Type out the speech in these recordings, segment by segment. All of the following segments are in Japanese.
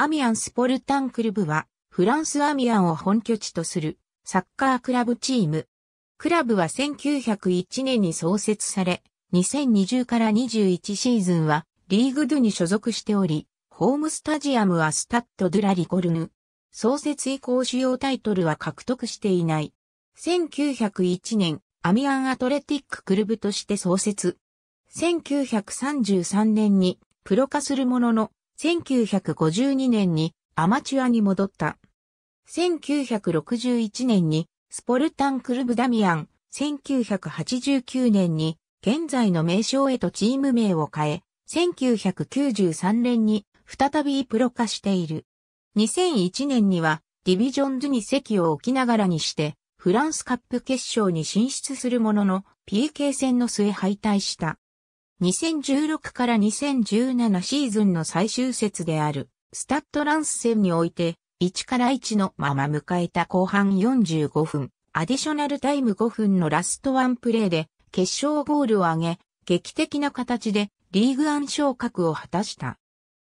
アミアンスポルタンクルブは、フランスアミアンを本拠地とするサッカークラブチーム。クラブは1901年に創設され、2020から21シーズンはリーグドゥに所属しており、ホームスタジアムはスタッド・ドゥ・ラ・リコルヌ。創設以降主要タイトルは獲得していない。1901年、アミアンアトレティッククルブとして創設。1933年にプロ化するものの、1952年にアマチュアに戻った。1961年にスポルタンクルブダミアン、1989年に現在の名称へとチーム名を変え、1993年に再びプロ化している。2001年にはディビジョンズに席を置きながらにして、フランスカップ決勝に進出するものの、PK 戦の末敗退した。2016から2017シーズンの最終節である、スタッドランス戦において、1から1のまま迎えた後半45分、アディショナルタイム5分のラストワンプレーで、決勝ゴールを挙げ、劇的な形でリーグン昇格を果たした。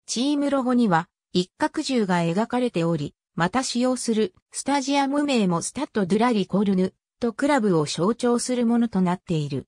チームロゴには、一角獣が描かれており、また使用するスタジアム名もスタッド・ドゥラリ・コルヌとクラブを象徴するものとなっている。